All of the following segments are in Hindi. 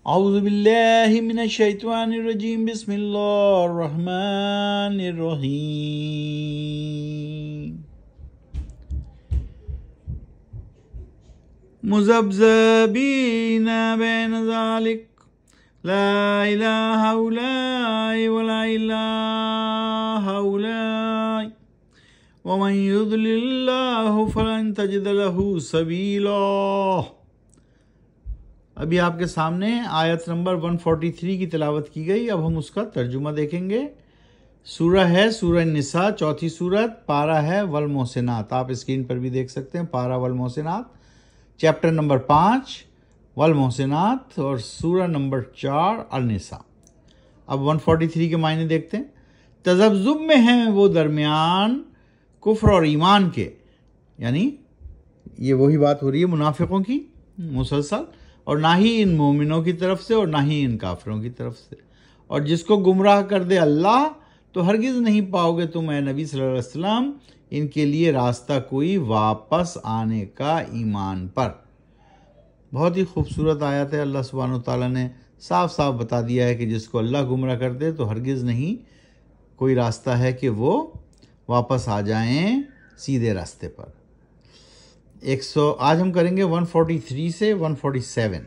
أعوذ بالله من الشيطان الرجيم بسم الله الرحمن الرحيم مذبذبين بين ذلك لا إله هؤلاء ولا إله هؤلاء ومن يضلل الله فلن تجد له سبيلاً अभी आपके सामने आयत नंबर 143 की तिलावत की गई अब हम उसका तर्जुमा देखेंगे सूरह है सूरह निसा चौथी सूरत पारा है वल मोहसिनात आप स्क्रीन पर भी देख सकते हैं पारा वल मोहसिनात चैप्टर नंबर पाँच वल मोहसिनात और सूरह नंबर चार अलनिसा अब 143 के मायने देखते हैं तजब्जुब में हैं वो दरमियान कुफ्र और ईमान के यानी ये वही बात हो रही है मुनाफिकों की मुसलसल और ना ही इन मोमिनों की तरफ से और ना ही इन काफिरों की तरफ से और जिसको गुमराह कर दे अल्लाह तो हरगिज़ नहीं पाओगे तुम ए नबी वसल्लम इनके लिए रास्ता कोई वापस आने का ईमान पर बहुत ही खूबसूरत आयत है अल्लाह सुबहान ताली ने साफ साफ बता दिया है कि जिसको अल्लाह गुमराह कर दे तो हरगिज़ नहीं कोई रास्ता है कि वो वापस आ जाएं सीधे रास्ते पर एक सौ आज हम करेंगे वन फोर्टी थ्री से वन फोर्टी सेवन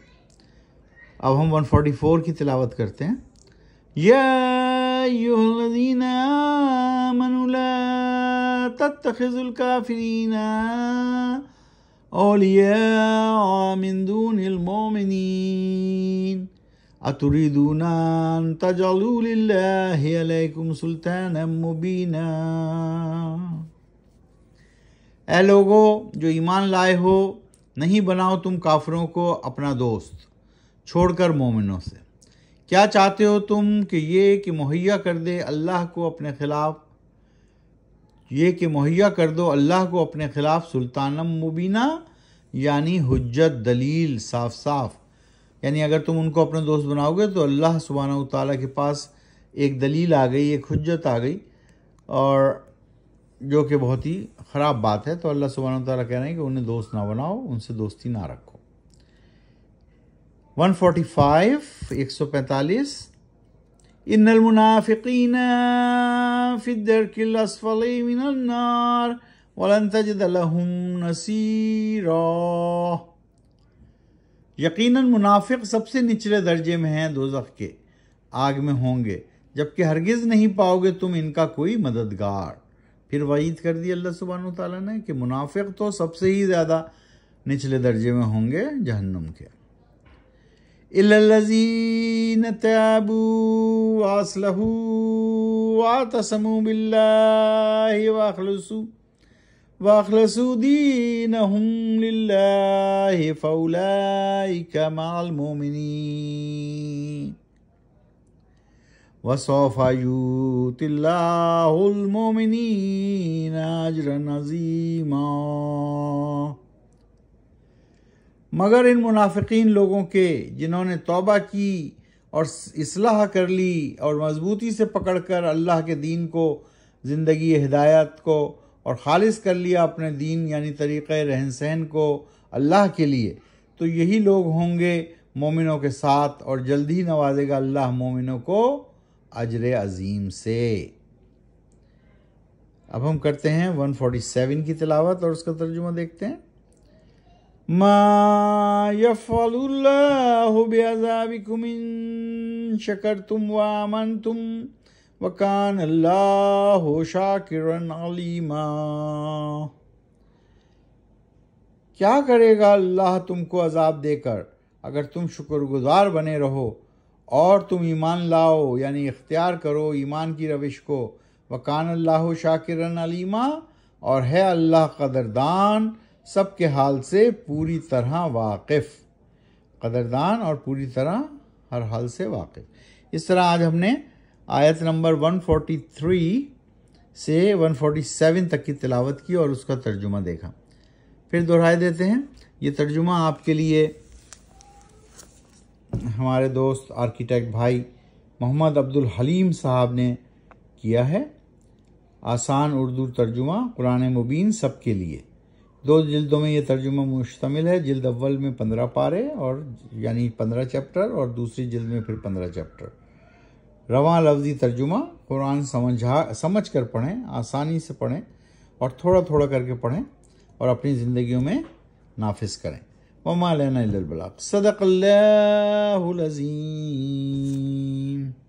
अब हम वन फोर्टी फ़ोर की तिलावत करते हैं या मनुला तखिजुल काफरीना सुल्तान मुबीना ए लोगो जो ईमान लाए हो नहीं बनाओ तुम काफरों को अपना दोस्त छोड़कर मोमिनों से क्या चाहते हो तुम कि ये कि मुहैया कर दे अल्लाह को अपने ख़िलाफ़ ये कि मुहैया कर दो अल्लाह को अपने ख़िलाफ़ सुल्तानम मुबीना यानी हजत दलील साफ साफ यानी अगर तुम उनको अपना दोस्त बनाओगे तो अल्लाह सुबहाना ताली के पास एक दलील आ गई एक हजत आ गई और जो कि बहुत ही ख़राब बात है तो अल्लाह सुबहान तौला कह रहे हैं कि उन्हें दोस्त ना बनाओ उनसे दोस्ती ना रखो 145 145 इन मुनाफिकीन फिदर किलनार वलन यकीनन मुनाफिक सबसे निचले दर्जे में हैं दोजख के आग में होंगे जबकि हरगिज़ नहीं पाओगे तुम इनका कोई मददगार फिर वईद कर दी अल्लाह सुबहान तला ने कि मुनाफिक तो सबसे ही ज़्यादा निचले दर्जे में होंगे जहन्नुम के इल्लज़ीन तैबू वासलहू आ तसमु वाखलसू वाखलसू दीनहुम लिल्लाहि फौलाइका माल मोमिनी وسوف मगर इन मुनाफिकीन लोगों के जिन्होंने तोबा की और इसलाह कर ली और मजबूती से पकड़ कर अल्लाह के दीन को ज़िंदगी हिदायत को और ख़ालिस कर लिया अपने दीन यानि तरीक़ रहन सहन को अल्लाह के लिए तो यही लोग होंगे मोमिनों के साथ और जल्द ही नवाजेगा अल्लाह मोमिनों को अजर अज़ीम से अब हम करते हैं 147 की तिलावत और उसका तर्जुमा देखते हैं माफ़ल्लाबिकुम शकर तुम वामन तुम वकान अल्लाह किरण अलीमा क्या करेगा अल्लाह तुमको अजाब देकर अगर तुम शुक्रगुजार बने रहो और तुम ईमान लाओ यानी इख्तियार करो ईमान की रविश को वकान अल्लाह शाकिरन अलीमा और है अल्लाह कदरदान सब के हाल से पूरी तरह वाकिफ़ कदरदान और पूरी तरह हर हाल से वाकिफ़ इस तरह आज हमने आयत नंबर 143 से 147 तक की तिलावत की और उसका तर्जुमा देखा फिर दोहराए देते हैं ये तर्जुमा आपके लिए हमारे दोस्त आर्किटेक्ट भाई मोहम्मद अब्दुल हलीम साहब ने किया है आसान उर्दू तर्जुमा कुरान मुबीन सब के लिए दो जिल्दों में ये तर्जुमा मुश्तमिल है जिल्द अव्वल में पंद्रह पारे और यानी पंद्रह चैप्टर और दूसरी जिल्द में फिर पंद्रह चैप्टर रवा लफ्जी तर्जुमा कुरान समझा समझ कर पढ़ें आसानी से पढ़ें और थोड़ा थोड़ा करके पढ़ें और अपनी ज़िंदगी में नाफिज करें وما لنا إلا البلاغ صدق الله العظيم